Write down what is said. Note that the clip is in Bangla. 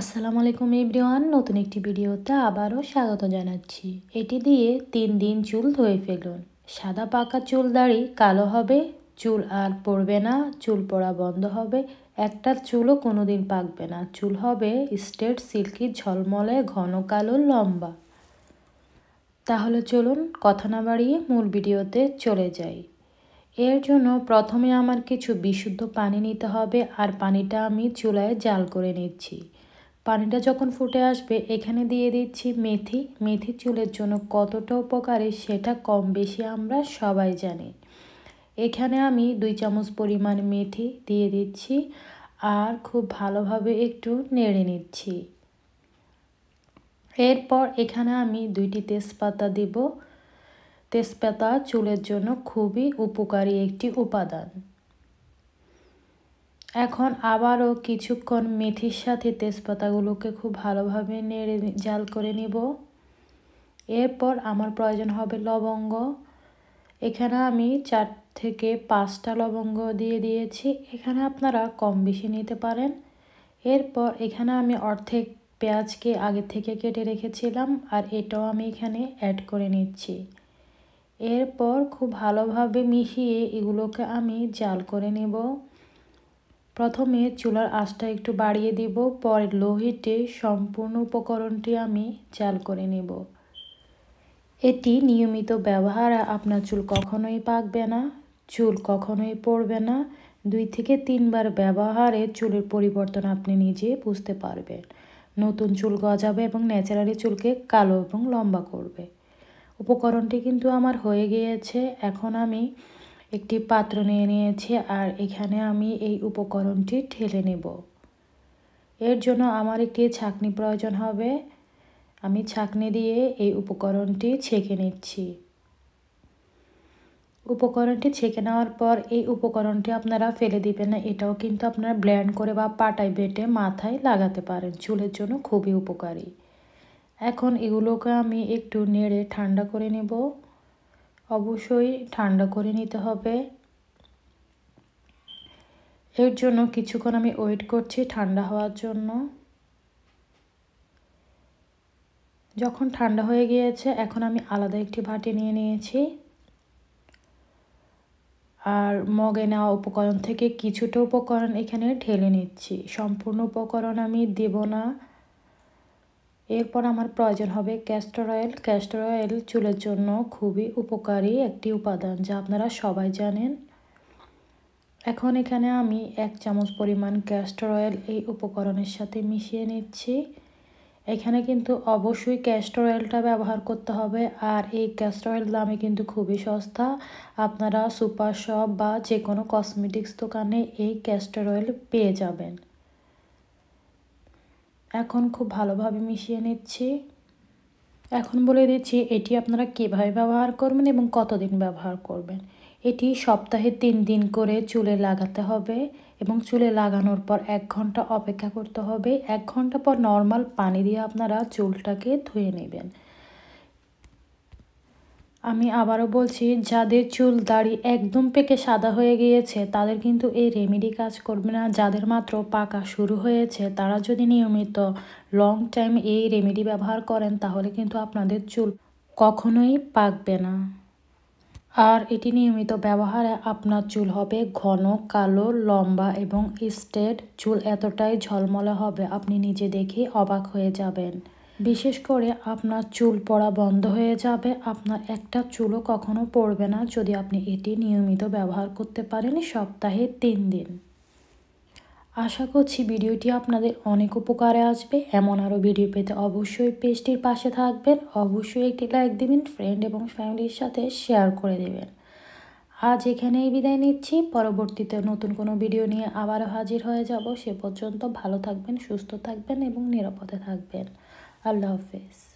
আসসালামু আলাইকুম এভরিওয়ান নতুন একটি ভিডিওতে আবারও স্বাগত জানাচ্ছি এটি দিয়ে তিন দিন চুল ধুয়ে ফেলুন সাদা পাকা চুল দাড়ি কালো হবে চুল আর পড়বে না চুল পড়া বন্ধ হবে একটা চুলও কোনো দিন পাকবে না চুল হবে স্টেট সিল্কি ঝলমলে ঘন কালো লম্বা তাহলে চলুন কথা না বাড়িয়ে মূল ভিডিওতে চলে যাই এর জন্য প্রথমে আমার কিছু বিশুদ্ধ পানি নিতে হবে আর পানিটা আমি চুলায় জাল করে নিচ্ছি পানিটা যখন ফুটে আসবে এখানে দিয়ে দিচ্ছি মেথি মেথি চুলের জন্য কতটা উপকারী সেটা কম বেশি আমরা সবাই জানি এখানে আমি দুই চামচ পরিমাণ মেথি দিয়ে দিচ্ছি আর খুব ভালোভাবে একটু নেড়ে নিচ্ছি এরপর এখানে আমি দুইটি তেজপাতা দিব তেজপাতা চুলের জন্য খুবই উপকারী একটি উপাদান এখন আবারও কিছুক্ষণ মেথির সাথে তেজপাতাগুলোকে খুব ভালোভাবে নেড়ে জাল করে নিব এরপর আমার প্রয়োজন হবে লবঙ্গ এখানে আমি চার থেকে পাঁচটা লবঙ্গ দিয়ে দিয়েছি এখানে আপনারা কম বেশি নিতে পারেন এরপর এখানে আমি অর্ধেক পেঁয়াজকে আগে থেকে কেটে রেখেছিলাম আর এটাও আমি এখানে অ্যাড করে নিচ্ছি এরপর খুব ভালোভাবে মিশিয়ে এগুলোকে আমি জাল করে নেব প্রথমে চুলার আঁচটা একটু বাড়িয়ে দিব পরে লো হিটে সম্পূর্ণ উপকরণটি আমি চাল করে নেব এটি নিয়মিত ব্যবহার আপনার চুল কখনোই পাকবে না চুল কখনোই পড়বে না দুই থেকে তিনবার ব্যবহারে চুলের পরিবর্তন আপনি নিজে বুঝতে পারবেন নতুন চুল গজাবে এবং ন্যাচারালি চুলকে কালো এবং লম্বা করবে উপকরণটি কিন্তু আমার হয়ে গিয়েছে এখন আমি একটি পাত্র নিয়ে নিয়েছি আর এখানে আমি এই উপকরণটি ঠেলে নেব এর জন্য আমার একটি ছাঁকনি প্রয়োজন হবে আমি ছাঁকনি দিয়ে এই উপকরণটি ছেঁকে নিচ্ছি উপকরণটি ছেঁকে নেওয়ার পর এই উপকরণটি আপনারা ফেলে দিবেন না এটাও কিন্তু আপনারা ব্ল্যান্ড করে বা পাটায় বেটে মাথায় লাগাতে পারেন চুলের জন্য খুবই উপকারী এখন এগুলোকে আমি একটু নেড়ে ঠান্ডা করে নেব অবশ্যই ঠান্ডা করে নিতে হবে এর জন্য কিছুক্ষণ আমি ওয়েট করছি ঠান্ডা হওয়ার জন্য যখন ঠান্ডা হয়ে গিয়েছে এখন আমি আলাদা একটি বাটি নিয়ে নিয়েছি আর মগে নেওয়া উপকরণ থেকে কিছুটা উপকরণ এখানে ঢেলে নিচ্ছি সম্পূর্ণ উপকরণ আমি দেব না এরপর আমার প্রয়োজন হবে ক্যাস্টর অয়েল ক্যাস্টর অয়েল চুলের জন্য খুবই উপকারী একটি উপাদান যা আপনারা সবাই জানেন এখন এখানে আমি এক চামচ পরিমাণ ক্যাস্টর অয়েল এই উপকরণের সাথে মিশিয়ে নিচ্ছি এখানে কিন্তু অবশ্যই ক্যাস্টর অয়েলটা ব্যবহার করতে হবে আর এই ক্যাস্টর অয়েল দামে কিন্তু খুবই সস্তা আপনারা সুপার শপ বা যে কোনো কসমেটিক্স দোকানে এই ক্যাস্টর অয়েল পেয়ে যাবেন এখন খুব ভালোভাবে মিশিয়ে নিচ্ছি এখন বলে দিচ্ছি এটি আপনারা কীভাবে ব্যবহার করবেন এবং কতদিন ব্যবহার করবেন এটি সপ্তাহে তিন দিন করে চুলে লাগাতে হবে এবং চুলে লাগানোর পর এক ঘন্টা অপেক্ষা করতে হবে এক ঘন্টা পর নর্মাল পানি দিয়ে আপনারা চুলটাকে ধুয়ে নেবেন আমি আবারও বলছি যাদের চুল দাড়ি একদম পেকে সাদা হয়ে গিয়েছে তাদের কিন্তু এই রেমেডি কাজ করবে না যাদের মাত্র পাকা শুরু হয়েছে তারা যদি নিয়মিত লং টাইম এই রেমেডি ব্যবহার করেন তাহলে কিন্তু আপনাদের চুল কখনোই পাকবে না আর এটি নিয়মিত ব্যবহারে আপনার চুল হবে ঘন কালো লম্বা এবং স্টেড চুল এতটাই ঝলমলে হবে আপনি নিজে দেখে অবাক হয়ে যাবেন বিশেষ করে আপনার চুল পড়া বন্ধ হয়ে যাবে আপনার একটা চুলও কখনো পড়বে না যদি আপনি এটি নিয়মিত ব্যবহার করতে পারেন সপ্তাহে তিন দিন আশা করছি ভিডিওটি আপনাদের অনেক উপকারে আসবে এমন আরও ভিডিও পেতে অবশ্যই পেজটির পাশে থাকবেন অবশ্যই একটি লাইক দেবেন ফ্রেন্ড এবং ফ্যামিলির সাথে শেয়ার করে দেবেন আজ এখানেই বিদায় নিচ্ছি পরবর্তীতে নতুন কোনো ভিডিও নিয়ে আবারও হাজির হয়ে যাব সে পর্যন্ত ভালো থাকবেন সুস্থ থাকবেন এবং নিরাপদে থাকবেন I love this.